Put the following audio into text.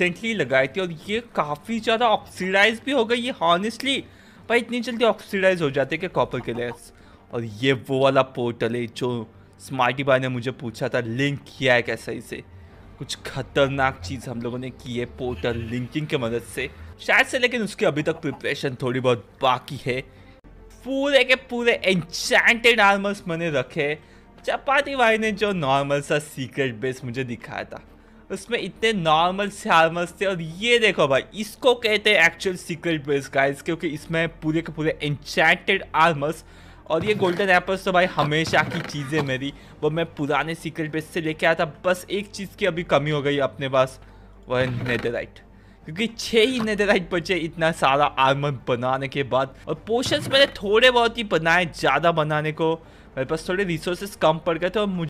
recently लगाई थी और ये काफ़ी ज़्यादा ऑक्सीडाइज भी हो गई ये हॉनेस्टली भाई इतनी जल्दी ऑक्सीडाइज हो जाते कि कॉपर के लेस और ये वो वाला पोर्टल है जो स्मार्टी बाई ने मुझे पूछा था लिंक किया है कैसे इसे कुछ खतरनाक चीज़ हम लोगों ने की है पोर्टल लिंकिंग के मदद से शायद से लेकिन उसकी अभी तक प्रिपरेशन थोड़ी बहुत बाकी है पूरे के पूरे एंचैंटेड आर्मर्स मैंने रखे चपाती भाई ने जो नॉर्मल सा सीक्रेट बेस मुझे दिखाया था उसमें इतने नॉर्मल से शार्मर्स थे और ये देखो भाई इसको कहते हैं एक्चुअल सीक्रेट बेस गाइस क्योंकि इसमें पूरे के पूरे एंचैंटेड आर्मर्स और ये गोल्डन एप्पल्स तो भाई हमेशा की चीज़ें मेरी वो मैं पुराने सीक्रेट बेस से लेके आया था बस एक चीज़ की अभी कमी हो गई अपने पास वह है नेदराइट क्योंकि छः ही नेदराइट बचे इतना सारा आर्मर बनाने के बाद और पोशंस मैंने थोड़े बहुत ही बनाए ज़्यादा बनाने को मेरे पास थोड़े रिसोर्सेस कम पड़ गए थे और मुझे